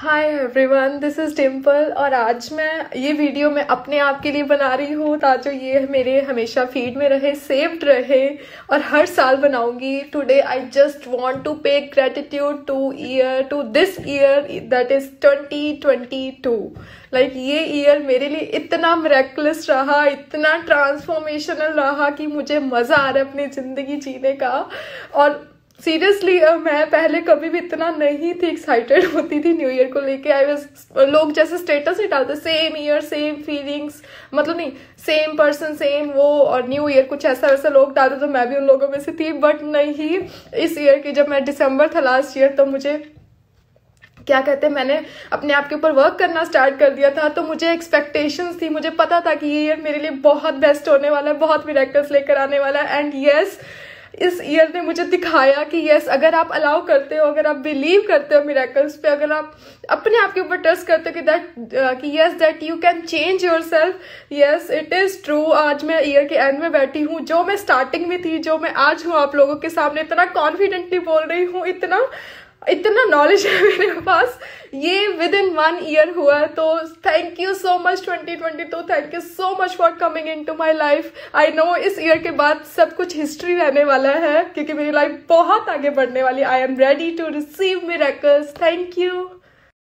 hi everyone this is टिम्पल और आज मैं ये वीडियो मैं अपने आप के लिए बना रही हूँ ताकि ये मेरे हमेशा फीड में रहे सेव्ड रहे और हर साल बनाऊंगी today I just want to pay gratitude to year to this year that is twenty twenty two like ये ईयर मेरे लिए इतना मरेकलस रहा इतना ट्रांसफॉर्मेशनल रहा कि मुझे मज़ा आ रहा है अपनी ज़िंदगी जीने का और सीरियसली uh, मैं पहले कभी भी इतना नहीं थी एक्साइटेड होती थी न्यू ईयर को लेके आई वॉज लोग जैसे स्टेटस ही डालते सेम ईयर सेम फीलिंग्स मतलब नहीं सेम पर्सन सेम वो और न्यू ईयर कुछ ऐसा वैसा लोग डालते तो मैं भी उन लोगों में से थी बट नहीं इस ईयर की जब मैं दिसंबर था लास्ट ईयर तो मुझे क्या कहते हैं मैंने अपने आप के ऊपर वर्क करना स्टार्ट कर दिया था तो मुझे एक्सपेक्टेशंस थी मुझे पता था कि ये ईयर मेरे लिए बहुत बेस्ट होने वाला है बहुत मिरेक्टर्स लेकर आने वाला है एंड येस yes, इस ईयर ने मुझे दिखाया कि यस अगर आप अलाउ करते हो अगर आप बिलीव करते हो मेरेकल्स पे अगर आप अपने आप के ऊपर ट्रस्ट करते हो कि दैट uh, कि yes that you can change yourself yes it is true आज मैं ईयर के एंड में बैठी हूँ जो मैं स्टार्टिंग में थी जो मैं आज हूँ आप लोगों के सामने इतना कॉन्फिडेंटली बोल रही हूँ इतना इतना नॉलेज है मेरे पास ये विद इन वन ईयर हुआ है तो thank you so much 2022 thank you so much for coming into my life I know इस ईयर के बाद सब कुछ हिस्ट्री रहने वाला है क्योंकि मेरी लाइफ बहुत आगे बढ़ने वाली I am ready to receive miracles thank you